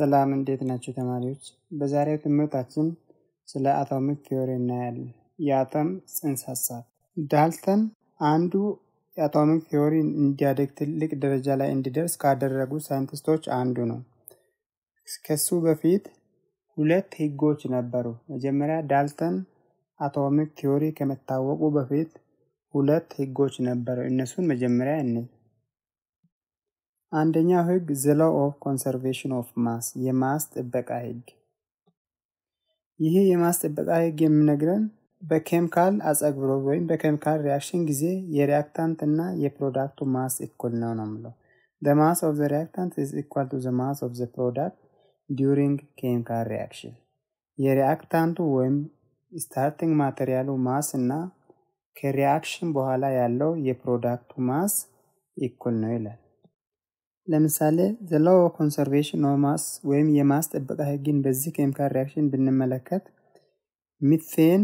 ሰላም እንዴት ናቸው ተማሪዎች? በዛሬው ትምህርታችን ስለ አቶሚክ ቲዮሪ እናያለን። የአተም ጽንሰ ሀሳብ ዳልተን አንዱ የአቶሚክ ቲዮሪ እንዲያደግ ትልቅ ደረጃ ላይ እንዲደርስ ካደረጉ ሳይንቲስቶች አንዱ ነው። ከሱ በፊት ሁለት ህጎች ነበሩ። መጀመሪያ ዳልተን አቶሚክ ቲዮሪ ከመታወቁ በፊት ሁለት ህጎች ነበሩ። እነሱን መጀመሪያ እንይ። አንደኛው ህግ ዘ ኦፍ ኮንሰርቬሽን ኦፍ ማስ የማስ ጥበቃ ህግ። ይህ የማስ ጥበቃ ህግ የሚነግረን በኬሚካል አጸግብሮ ወይም በኬሚካል ሪያክሽን ጊዜ የሪያክታንት እና የፕሮዳክቱ ማስ እኩል ነው ነው የምለው ዘ ማስ ኦፍ ዘ ሪያክታንት is ኢኳል ቱ ዘ ማስ ኦፍ ዘ ፕሮዳክት during chemical ሪያክሽን። የሪያክታንቱ ወይም ስታርቲንግ ማቴሪያሉ ማስ እና ከሪያክሽን በኋላ ያለው የፕሮዳክቱ ማስ እኩል ነው ይላል ለምሳሌ ዘ ላው ኦፍ ኮንሰርቬሽን ኦፍ ማስ ወይም የማስ ጥበቃ ህግን በዚህ ኬሚካል ሪያክሽን ብንመለከት ሚቴን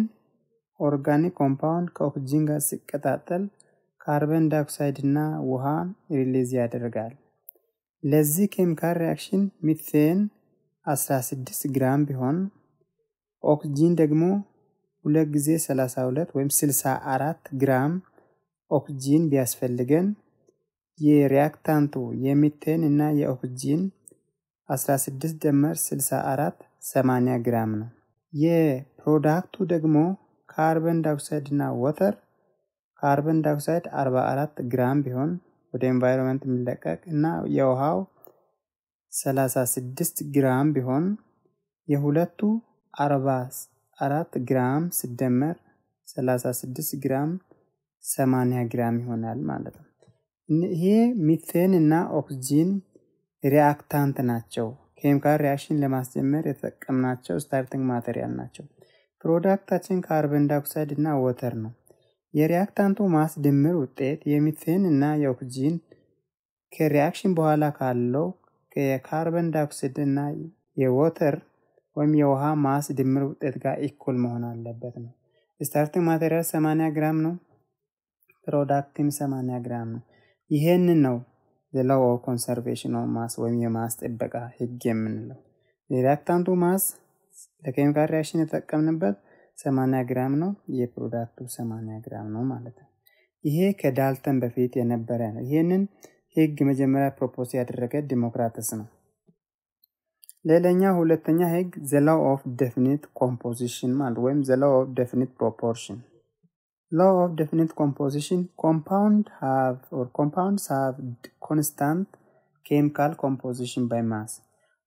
ኦርጋኒክ ኮምፓውንድ ከኦክሲጅን ጋር ሲቀጣጠል ካርበን ዳይኦክሳይድ እና ውሃን ሪሊዝ ያደርጋል። ለዚህ ኬሚካል ሪያክሽን ሚቴን 16 ግራም ቢሆን ኦክሲጂን ደግሞ ሁለት ጊዜ 32 ወይም 64 ግራም ኦክጂን ቢያስፈልገን የሪያክታንቱ የሚቴን እና የኦክጂን 16 ደመር 64 80 ግራም ነው። የፕሮዳክቱ ደግሞ ካርበን ዳይኦክሳይድ እና ወተር ካርበን ዳይኦክሳይድ 44 ግራም ቢሆን ወደ ኤንቫይሮንመንት የሚለቀቅ እና የውሃው 36 ግራም ቢሆን የሁለቱ 44 ግራም ሲደመር 36 ግራም 80 ግራም ይሆናል ማለት ነው። ይሄ ሚቴን እና ኦክስጂን ሪያክታንት ናቸው። ኬሚካል ሪያክሽን ለማስጀመር የተጠቀምናቸው ስታርቲንግ ማቴሪያል ናቸው። ፕሮዳክታችን ካርበን ዳይኦክሳይድ እና ወተር ነው። የሪያክታንቱ ማስ ድምር ውጤት የሚቴን እና የኦክስጂን ከሪያክሽን በኋላ ካለው የካርበን ዳይኦክሳይድ እና የወተር ወይም የውሃ ማስ ድምር ውጤት ጋር ኢኩል መሆን አለበት ነው። ስታርቲንግ ማቴሪያል 80 ግራም ነው። ፕሮዳክቲም 80 ግራም ነው። ይሄንን ነው ዘላው ኮንሰርቬሽን ኦፍ ማስ ወይም የማስ ጥበቃ ህግ የምንለው። የሪያክታንቱ ማስ ለኬሚካል ሪያክሽን የተጠቀምንበት 80 ግራም ነው። የፕሮዳክቱ 80 ግራም ነው ማለት ነው። ይሄ ከዳልተን በፊት የነበረ ነው። ይህንን ህግ መጀመሪያ ፕሮፖስ ያደረገ ዲሞክራትስ ነው። ሌላኛ ሁለተኛ ህግ ዘላው ኦፍ ደፊኒት ኮምፖዚሽን ማለት ወይም ዘላው ኦፍ ደፊኒት ፕሮፖርሽን law of definite composition compound have or compounds have constant ኬሚካል ኮምፖዚሽን ባይ ማስ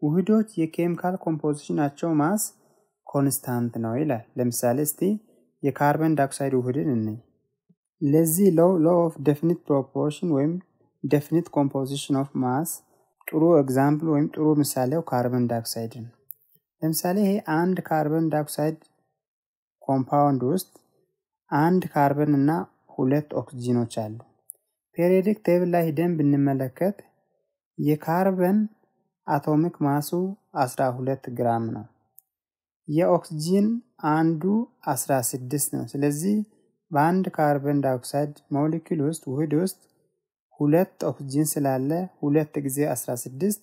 ውህዶች የኬሚካል ኮምፖዚሽናቸው ማስ ኮንስታንት ነው ይላል ለምሳሌ እስቲ የካርበን ዳይኦክሳይድ ውህድን እነ ለዚህ ሎው ሎ ኦፍ ደፊኒት ፕሮፖርሽን ወይም ደፊኒት ኮምፖዚሽን ኦፍ ማስ ጥሩ ኤግዛምፕል ወይም ጥሩ ምሳሌው ካርበን ዳይኦክሳይድ ነው ለምሳሌ ይሄ አንድ ካርበን ዳይኦክሳይድ ኮምፓውንድ ውስጥ አንድ ካርበን እና ሁለት ኦክስጂኖች አሉ። ፔሪዮዲክ ቴብል ላይ ሂደን ብንመለከት የካርበን አቶሚክ ማሱ 12 ግራም ነው። የኦክሲጂን አንዱ 16 ነው። ስለዚህ በአንድ ካርበን ዳይኦክሳይድ ሞሊኪል ውስጥ ውህድ ውስጥ ሁለት ኦክስጂን ስላለ ሁለት ጊዜ 16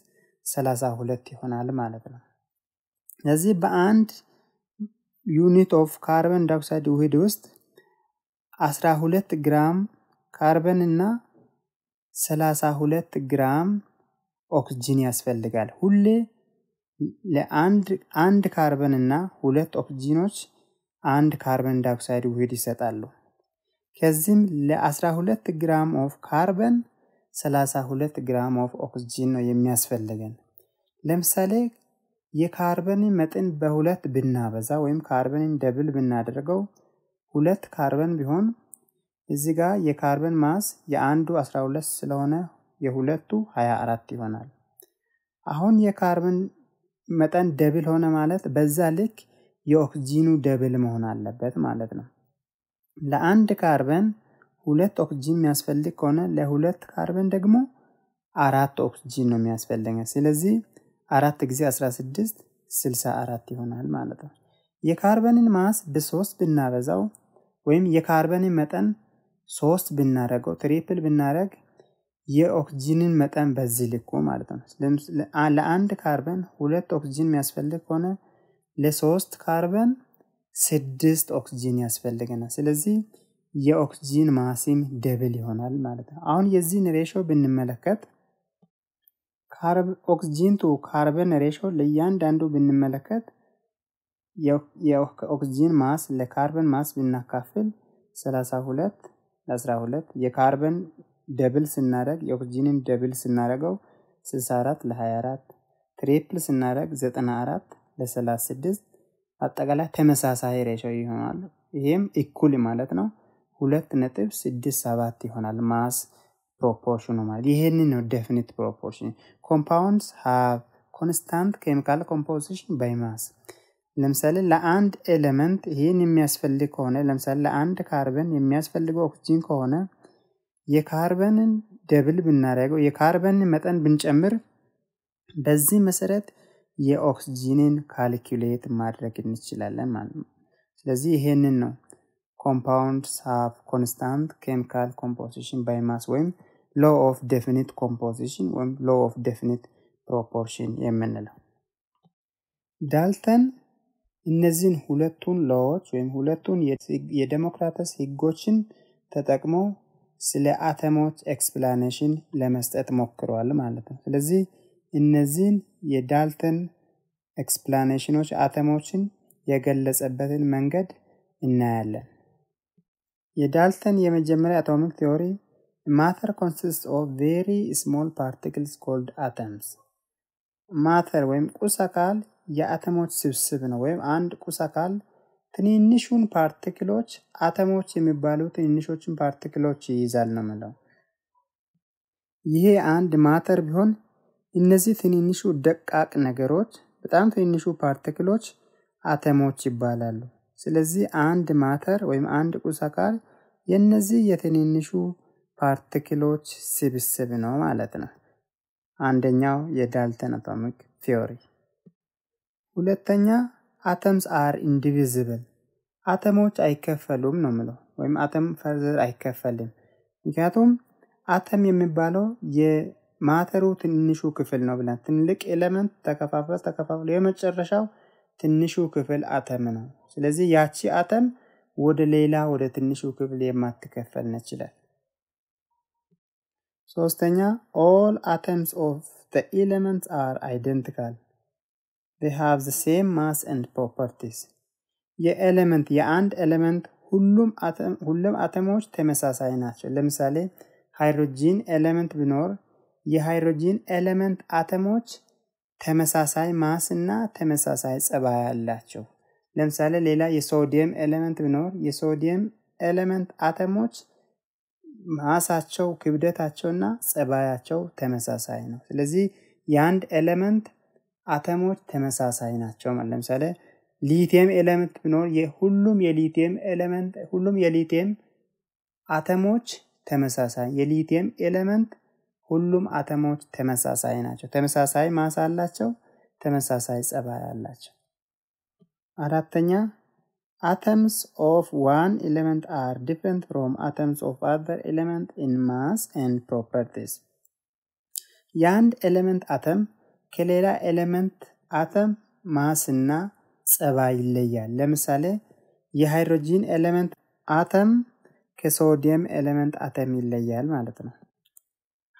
32 ይሆናል ማለት ነው። ስለዚህ በአንድ ዩኒት ኦፍ ካርበን ዳይኦክሳይድ ውህድ ውስጥ 12 ግራም ካርበን እና 32 ግራም ኦክስጂን ያስፈልጋል። ሁሌ ለአንድ አንድ ካርበን እና ሁለት ኦክስጂኖች አንድ ካርበን ዳይኦክሳይድ ውህድ ይሰጣሉ። ከዚህም ለ12 ግራም ኦፍ ካርበን 32 ግራም ኦፍ ኦክስጂን ነው የሚያስፈልገን። ለምሳሌ የካርበን መጠን በሁለት ብናበዛ ወይም ካርበንን ደብል ብናደርገው ሁለት ካርበን ቢሆን እዚህ ጋር የካርበን ማስ የአንዱ 12 ስለሆነ የሁለቱ 24 ይሆናል። አሁን የካርበን መጠን ደብል ሆነ ማለት በዛ ልክ የኦክሲጂኑ ደብል መሆን አለበት ማለት ነው። ለአንድ ካርበን ሁለት ኦክሲጂን የሚያስፈልግ ከሆነ ለሁለት ካርበን ደግሞ አራት ኦክሲጂን ነው የሚያስፈልገ። ስለዚህ አራት ጊዜ 16 64 ይሆናል ማለት ነው። የካርበንን ማስ በሶስት ብናበዛው ወይም የካርበን መጠን ሶስት ብናደረገው ትሪፕል ብናደረግ የኦክሲጅንን መጠን በዚህ ልኩ ማለት ነው። ለአንድ ካርበን ሁለት ኦክሲጂን የሚያስፈልግ ከሆነ ለሶስት ካርበን ስድስት ኦክሲጂን ያስፈልገናል። ስለዚህ የኦክሲጂን ማሲም ደብል ይሆናል ማለት ነው። አሁን የዚህን ሬሾ ብንመለከት ኦክሲጂን ቱ ካርበን ሬሾ ለእያንዳንዱ ብንመለከት የኦክስጂን ማስ ለካርበን ማስ ብናካፍል 32 ለ12 የካርበን ደብል ስናደረግ የኦክስጂንን ደብል ስናደረገው 64 ለ24 ትሪፕል ስናደረግ 94 ለ36 አጠቃላይ ተመሳሳይ ሬሾ ይሆናል። ይህም እኩል ማለት ነው ሁለት ነጥብ ስድስት ሰባት ይሆናል ማስ ፕሮፖርሽኑ ማለት ይህን ነው ዴፊኒት ፕሮፖርሽን ኮምፓውንድስ ሃቭ ኮንስታንት ኬሚካል ኮምፖዚሽን ባይ ማስ ለምሳሌ ለአንድ ኤሌመንት ይህን የሚያስፈልግ ከሆነ ለምሳሌ ለአንድ ካርበን የሚያስፈልገው ኦክሲጂን ከሆነ የካርበንን ደብል ብናደርገው የካርበንን መጠን ብንጨምር በዚህ መሰረት የኦክሲጂንን ካልኪሌት ማድረግ እንችላለን ማለት ነው። ስለዚህ ይሄንን ነው ኮምፓውንድ ሳፍ ኮንስታንት ኬሚካል ኮምፖዚሽን ባይማስ ወይም ሎ ኦፍ ደፊኒት ኮምፖዚሽን ወይም ሎ ኦፍ ደፊኒት ፕሮፖርሽን የምንለው ዳልተን እነዚህን ሁለቱን ሎዎች ወይም ሁለቱን የዴሞክራተስ ህጎችን ተጠቅሞ ስለ አተሞች ኤክስፕላኔሽን ለመስጠት ሞክረዋል ማለት ነው። ስለዚህ እነዚህን የዳልተን ኤክስፕላኔሽኖች አተሞችን የገለጸበትን መንገድ እናያለን። የዳልተን የመጀመሪያ አቶሚክ ቴዎሪ ማተር ኮንሲስት ኦፍ ቬሪ ስሞል ፓርቲክልስ ኮልድ አተምስ ማተር ወይም ቁስ አካል የአተሞች ስብስብ ነው። ወይም አንድ ቁስ አካል ትንንሹን ፓርቲክሎች አተሞች የሚባሉ ትንንሾችን ፓርቲክሎች ይይዛል ነው ምለው። ይሄ አንድ ማተር ቢሆን እነዚህ ትንንሹ ደቃቅ ነገሮች በጣም ትንንሹ ፓርቲክሎች አተሞች ይባላሉ። ስለዚህ አንድ ማተር ወይም አንድ ቁስ አካል የነዚህ የትንንሹ ፓርቲክሎች ስብስብ ነው ማለት ነው። አንደኛው የዳልተን አቶሚክ ቲዮሪ ሁለተኛ አተምስ አር ኢንዲቪዝብል አተሞች አይከፈሉም ነው ምለው ወይም አተም ፈርዘር አይከፈልም። ምክንያቱም አተም የሚባለው የማተሩ ትንሹ ክፍል ነው ብለን ትልቅ ኤለመንት ተከፋፍለ ተከፋፍለ የመጨረሻው ትንሹ ክፍል አተም ነው። ስለዚህ ያቺ አተም ወደ ሌላ ወደ ትንሹ ክፍል የማትከፈል ነች ይላል። ሶስተኛ ኦል አተምስ ኦፍ ኤለመንት አር አይደንቲካል they have the same mass and properties የኤሌመንት የአንድ ኤሌመንት ሁሉም አተሞች ተመሳሳይ ናቸው ለምሳሌ ሃይድሮጂን ኤሌመንት ቢኖር የሃይድሮጂን ኤሌመንት አተሞች ተመሳሳይ ማስ እና ተመሳሳይ ጸባይ አላቸው ለምሳሌ ሌላ የሶዲየም ኤሌመንት ቢኖር የሶዲየም ኤሌመንት አተሞች ማሳቸው ክብደታቸው ክብደታቸውና ጸባያቸው ተመሳሳይ ነው ስለዚህ የአንድ ኤሌመንት አተሞች ተመሳሳይ ናቸው። ማለት ለምሳሌ ሊቲየም ኤለመንት ቢኖር የሁሉም የሊቲየም ኤለመንት ሁሉም የሊቲየም አተሞች ተመሳሳይ የሊቲየም ኤለመንት ሁሉም አተሞች ተመሳሳይ ናቸው። ተመሳሳይ ማስ አላቸው። ተመሳሳይ ጸባይ አላቸው። አራተኛ atoms of one element are different from atoms of other element in mass and properties የአንድ ኤሌመንት አተም ከሌላ ኤሌመንት አተም ማስና ጸባይ ይለያል። ለምሳሌ የሃይድሮጂን ኤሌመንት አተም ከሶዲየም ኤሌመንት አተም ይለያል ማለት ነው።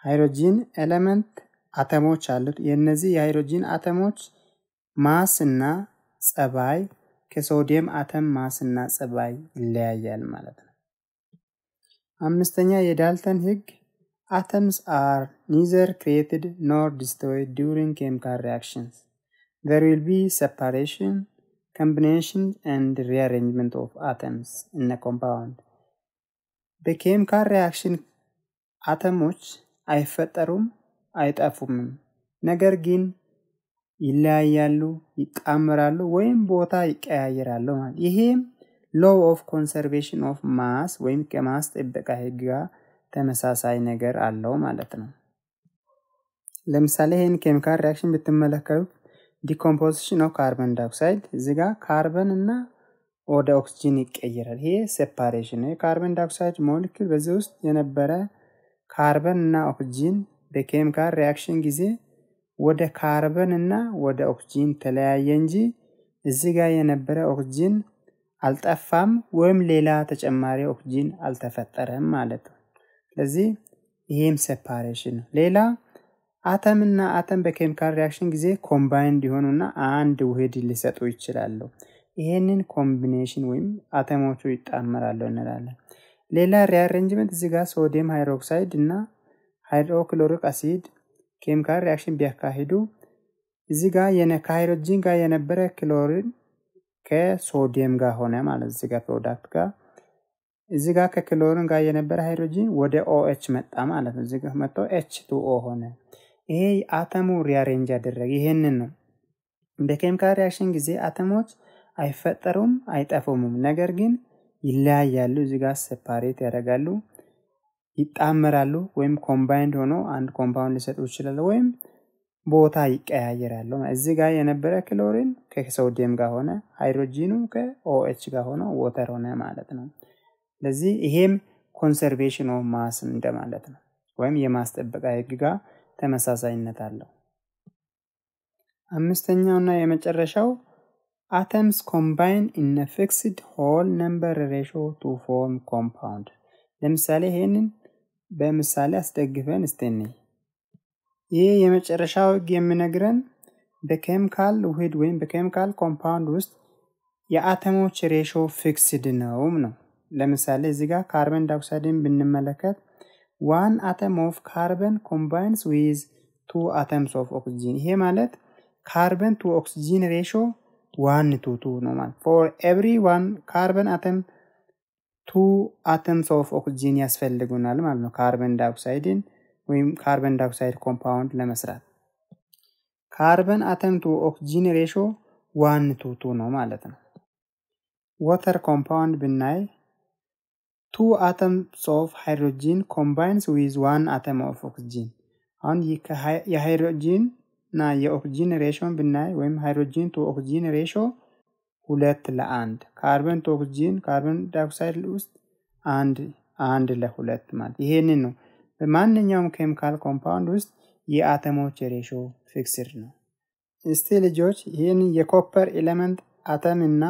ሃይድሮጂን ኤሌመንት አተሞች አሉት። የእነዚህ የሃይድሮጂን አተሞች ማስና ጸባይ ከሶዲየም አተም ማስና ጸባይ ይለያያል ማለት ነው። አምስተኛ የዳልተን ህግ Atoms are neither created nor destroyed during chemical reactions. There will be separation, combination, and rearrangement of atoms in a compound. በኬሚካል ሪያክሽን አተሞች አይፈጠሩም፣ አይጠፉምም። ነገር ግን ይለያያሉ፣ ይጣመራሉ ወይም ቦታ ይቀያየራሉ ማለት ይሄም ሎው ኦፍ ኮንሰርቬሽን ኦፍ ማስ ወይም ከማስ ጥበቃ ህግ ጋር ተመሳሳይ ነገር አለው ማለት ነው። ለምሳሌ ይህን ኬሚካል ሪያክሽን ብትመለከቱት ዲኮምፖዚሽን ኦፍ ካርበን ዳይኦክሳይድ እዚጋ ካርበን እና ወደ ኦክስጂን ይቀየራል። ይሄ ሴፓሬሽን ነው። የካርበን ዳይኦክሳይድ ሞለኪል በዚህ ውስጥ የነበረ ካርበን እና ኦክሲጂን በኬሚካል ሪያክሽን ጊዜ ወደ ካርበን እና ወደ ኦክሲጂን ተለያየ እንጂ እዚህ ጋር የነበረ ኦክሲጂን አልጠፋም ወይም ሌላ ተጨማሪ ኦክሲጂን አልተፈጠረም ማለት ነው። ስለዚህ ይሄም ሴፓሬሽን ነው። ሌላ አተምና አተም በኬሚካል ሪያክሽን ጊዜ ኮምባይንድ ሊሆኑና አንድ ውህድ ሊሰጡ ይችላሉ። ይሄንን ኮምቢኔሽን ወይም አተሞቹ ይጣመራሉ እንላለን። ሌላ ሪአሬንጅመንት እዚህ ጋር ሶዲየም ሃይድሮክሳይድ እና ሃይድሮክሎሪክ አሲድ ኬሚካል ሪያክሽን ቢያካሂዱ እዚህ ጋር ከሃይድሮጂን ጋር የነበረ ክሎሪን ከሶዲየም ጋር ሆነ ማለት እዚህ ጋር ፕሮዳክት ጋር እዚህ ጋር ከክሎሪን ጋር የነበረ ሃይድሮጂን ወደ ኦኤች መጣ ማለት ነው። እዚ መጥቶ ኤች ቱ ኦ ሆነ። ይሄ አተሙ ሪያሬንጅ ያደረገ ይሄንን ነው። በኬሚካል ሪያክሽን ጊዜ አተሞች አይፈጠሩም አይጠፉምም፣ ነገር ግን ይለያያሉ። እዚ ጋር ሴፓሬት ያደርጋሉ፣ ይጣመራሉ፣ ወይም ኮምባይንድ ሆኖ አንድ ኮምፓውንድ ሊሰጡ ይችላሉ፣ ወይም ቦታ ይቀያየራሉ። እዚ ጋር የነበረ ክሎሪን ከሶዲየም ጋር ሆነ፣ ሃይድሮጂኑ ከኦኤች ጋር ሆኖ ወተር ሆነ ማለት ነው። ስለዚህ ይሄም ኮንሰርቬሽን ኦፍ ማስ እንደማለት ነው ወይም የማስጠበቃ ህግ ጋር ተመሳሳይነት አለው አምስተኛውና የመጨረሻው አተምስ ኮምባይን ኢነ ፊክስድ ሆል ነምበር ሬሾ ቱ ፎርም ኮምፓውንድ ለምሳሌ ይህንን በምሳሌ አስደግፈን እስቴኔ ይህ የመጨረሻው ህግ የሚነግረን በኬሚካል ውህድ ወይም በኬሚካል ኮምፓውንድ ውስጥ የአተሞች ሬሾ ፊክስድ ነውም ነው ለምሳሌ እዚህ ጋር ካርበን ዳይኦክሳይድን ብንመለከት ዋን አተም ኦፍ ካርበን ኮምባይንስ ዊዝ ቱ አተምስ ኦፍ ኦክሲጂን ይሄ ማለት ካርበን ቱ ኦክሲጂን ሬሾ ዋን ቱ ቱ ነው ማለት ፎር ኤቭሪ ዋን ካርበን አተም ቱ አተምስ ኦፍ ኦክሲጂን ያስፈልጉናል ማለት ነው ካርበን ዳይኦክሳይድን ወይም ካርበን ዳይኦክሳይድ ኮምፓውንድ ለመስራት ካርበን አተም ቱ ኦክሲጂን ሬሾ ዋን ቱ ቱ ነው ማለት ነው። ወተር ኮምፓውንድ ብናይ ቱ አተምስ ኦፍ ሃይድሮጂን ኮምባይንስ ዊዝ ዋን አተም ኦፍ ኦክስጂን። አሁን የሃይድሮጂን እና የኦክስጂን ሬሾን ብናይ ወይም ሃይድሮጂን ቱ ኦክስጂን ሬሾ ሁለት ለአንድ ካርበን ቱ ኦክስጂን ካርበን ዳይኦክሳይድ ውስጥ አንድ አንድ ለሁለት ማለት ይሄንን ነው። በማንኛውም ኬሚካል ኮምፓውንድ ውስጥ የአተሞች ሬሾ ፊክስድ ነው። እስቲ ልጆች ይህን የኮፐር ኤሌመንት አተም እና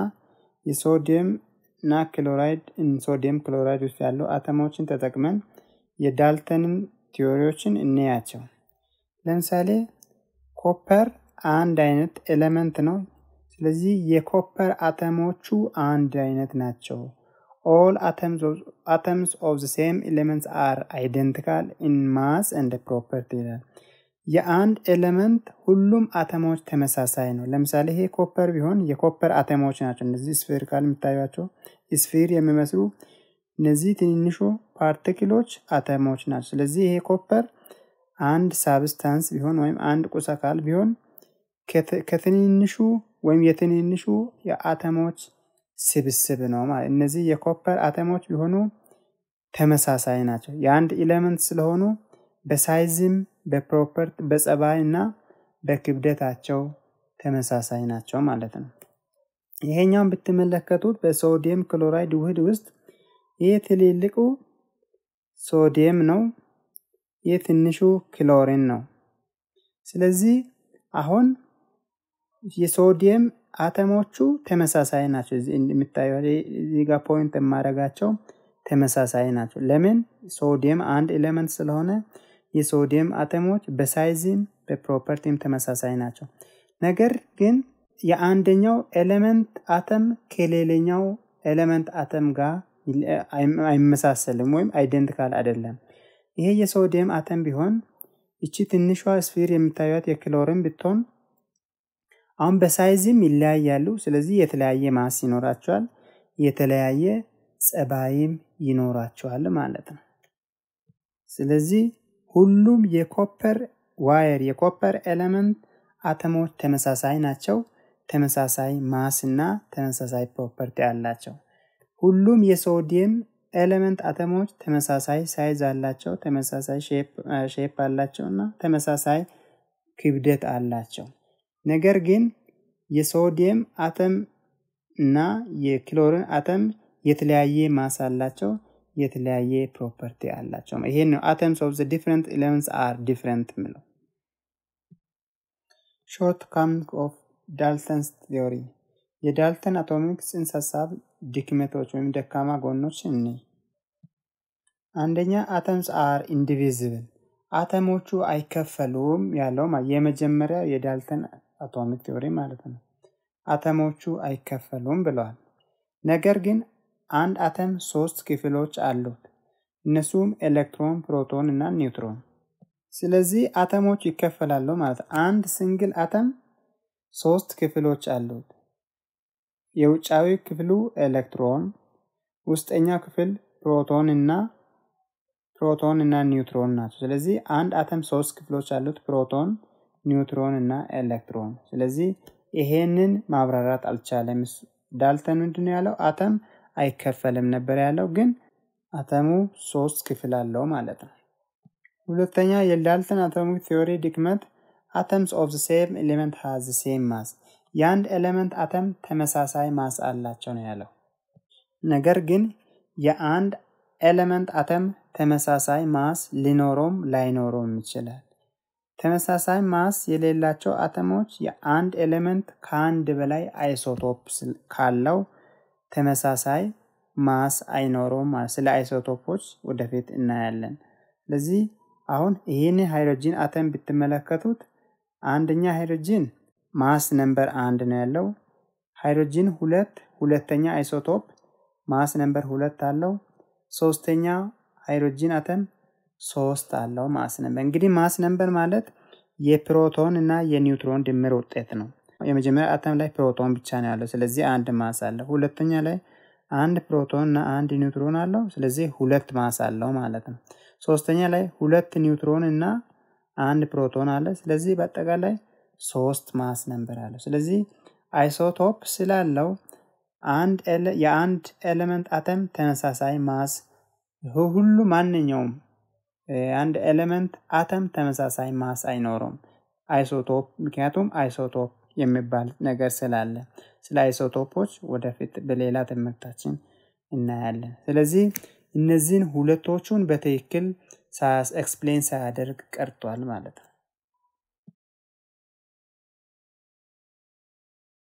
የሶዲየም እና ክሎራይድ ሶዲየም ክሎራይድ ውስጥ ያሉ አተሞችን ተጠቅመን የዳልተንን ቲዎሪዎችን እንያቸው። ለምሳሌ ኮፐር አንድ አይነት ኤሌመንት ነው። ስለዚህ የኮፐር አተሞቹ አንድ አይነት ናቸው። ኦል አተምስ ኦፍ ዘ ሴም ኤሌመንትስ አር አይደንቲካል ኢን ማስ ኤንድ ፕሮፐርቲ ይላል። የአንድ ኤሌመንት ሁሉም አተሞች ተመሳሳይ ነው። ለምሳሌ ይሄ ኮፐር ቢሆን የኮፐር አተሞች ናቸው። እነዚህ ስፌር ካል የሚታዩቸው ስፌር የሚመስሉ እነዚህ ትንንሹ ፓርቲክሎች አተሞች ናቸው። ስለዚህ ይሄ ኮፐር አንድ ሳብስታንስ ቢሆን ወይም አንድ ቁስ አካል ቢሆን ከትንንሹ ወይም የትንንሹ የአተሞች ስብስብ ነው ማለት። እነዚህ የኮፐር አተሞች ቢሆኑ ተመሳሳይ ናቸው። የአንድ ኤሌመንት ስለሆኑ በሳይዝም በፕሮፐርት እና በክብደታቸው ተመሳሳይ ናቸው ማለት ነው። ይሄኛውን ብትመለከቱት በሶዲየም ክሎራይድ ውህድ ውስጥ ይህ ትልልቁ ሶዲየም ነው፣ ይህ ትንሹ ክሎሪን ነው። ስለዚህ አሁን የሶዲየም አተሞቹ ተመሳሳይ ናቸው። እንደምታዩ እዚህ ጋር ፖይንት የማደርጋቸው ተመሳሳይ ናቸው። ለምን? ሶዲየም አንድ ኤሌመንት ስለሆነ የሶዲየም አተሞች በሳይዝም በፕሮፐርቲም ተመሳሳይ ናቸው። ነገር ግን የአንደኛው ኤሌመንት አተም ከሌላኛው ኤሌመንት አተም ጋር አይመሳሰልም ወይም አይደንቲካል አይደለም። ይሄ የሶዲየም አተም ቢሆን እቺ ትንሿ ስፊር የምታዩት የክሎሪን ብትሆን አሁን በሳይዝም ይለያያሉ። ስለዚህ የተለያየ ማስ ይኖራቸዋል፣ የተለያየ ጸባይም ይኖራቸዋል ማለት ነው። ስለዚህ ሁሉም የኮፐር ዋየር የኮፐር ኤለመንት አተሞች ተመሳሳይ ናቸው። ተመሳሳይ ማስ እና ተመሳሳይ ፕሮፐርቲ አላቸው። ሁሉም የሶዲየም ኤለመንት አተሞች ተመሳሳይ ሳይዝ አላቸው፣ ተመሳሳይ ሼፕ አላቸው እና ተመሳሳይ ክብደት አላቸው። ነገር ግን የሶዲየም አተም እና የክሎሪን አተም የተለያየ ማስ አላቸው፣ የተለያየ ፕሮፐርቲ አላቸው። ይሄን ነው አተምስ ኦፍ ዲፍረንት ኤሌመንትስ አር ዲፍረንት ምለው። ሾርት ካሚንግ ኦፍ ዳልተንስ ቴዎሪ የዳልተን አቶሚክስ ጽንሰ ሀሳብ ድክመቶች ወይም ደካማ ጎኖች እኒ አንደኛ አተምስ አር ኢንዲቪዚብል አተሞቹ አይከፈሉም ያለው የመጀመሪያ የዳልተን አቶሚክ ቴዎሪ ማለት ነው። አተሞቹ አይከፈሉም ብለዋል። ነገር ግን አንድ አተም ሶስት ክፍሎች አሉት። እነሱም ኤሌክትሮን፣ ፕሮቶን እና ኒውትሮን። ስለዚህ አተሞች ይከፈላሉ ማለት አንድ ሲንግል አተም ሶስት ክፍሎች አሉት። የውጫዊ ክፍሉ ኤሌክትሮን፣ ውስጠኛው ክፍል ፕሮቶን እና ፕሮቶን እና ኒውትሮን ናቸው። ስለዚህ አንድ አተም ሶስት ክፍሎች አሉት፣ ፕሮቶን፣ ኒውትሮን እና ኤሌክትሮን። ስለዚህ ይሄንን ማብራራት አልቻለም። ዳልተን ምንድን ነው ያለው? አተም አይከፈልም ነበር ያለው። ግን አተሙ ሶስት ክፍል አለው ማለት ነው። ሁለተኛ የዳልተን አቶሚክ ቲዮሪ ድክመት አተምስ ኦፍ ዘ ሴም ኤሌመንት ሃዝ ሴም ማስ፣ የአንድ ኤሌመንት አተም ተመሳሳይ ማስ አላቸው ነው ያለው። ነገር ግን የአንድ ኤሌመንት አተም ተመሳሳይ ማስ ሊኖሮም ላይኖረውም ይችላል። ተመሳሳይ ማስ የሌላቸው አተሞች የአንድ ኤሌመንት ከአንድ በላይ አይሶቶፕስ ካለው ተመሳሳይ ማስ አይኖረውም ማለት ስለ አይሶቶፖች ወደፊት እናያለን። ስለዚህ አሁን ይህን ሃይድሮጂን አተም ብትመለከቱት አንደኛ ሃይድሮጂን ማስ ነምበር አንድ ነው ያለው። ሃይድሮጂን ሁለት ሁለተኛ አይሶቶፕ ማስ ነምበር ሁለት አለው። ሶስተኛ ሃይድሮጂን አተም ሶስት አለው ማስ ነምበር። እንግዲህ ማስ ነምበር ማለት የፕሮቶን እና የኒውትሮን ድምር ውጤት ነው። የመጀመሪያ አተም ላይ ፕሮቶን ብቻ ነው ያለው። ስለዚህ አንድ ማስ አለው። ሁለተኛ ላይ አንድ ፕሮቶን እና አንድ ኒውትሮን አለው። ስለዚህ ሁለት ማስ አለው ማለት ነው። ሶስተኛ ላይ ሁለት ኒውትሮን እና አንድ ፕሮቶን አለ። ስለዚህ በአጠቃላይ ሶስት ማስ ነንበር አለው። ስለዚህ አይሶቶፕ ስላለው የአንድ ኤሌመንት አተም ተመሳሳይ ማስ ሁሉ ማንኛውም አንድ ኤሌመንት አተም ተመሳሳይ ማስ አይኖረውም አይሶቶፕ ምክንያቱም አይሶቶፕ የሚባል ነገር ስላለ ስለ አይሶቶፖች ወደፊት በሌላ ትምህርታችን እናያለን። ስለዚህ እነዚህን ሁለቶቹን በትክክል ኤክስፕሌን ሳያደርግ ቀርቷል ማለት ነው።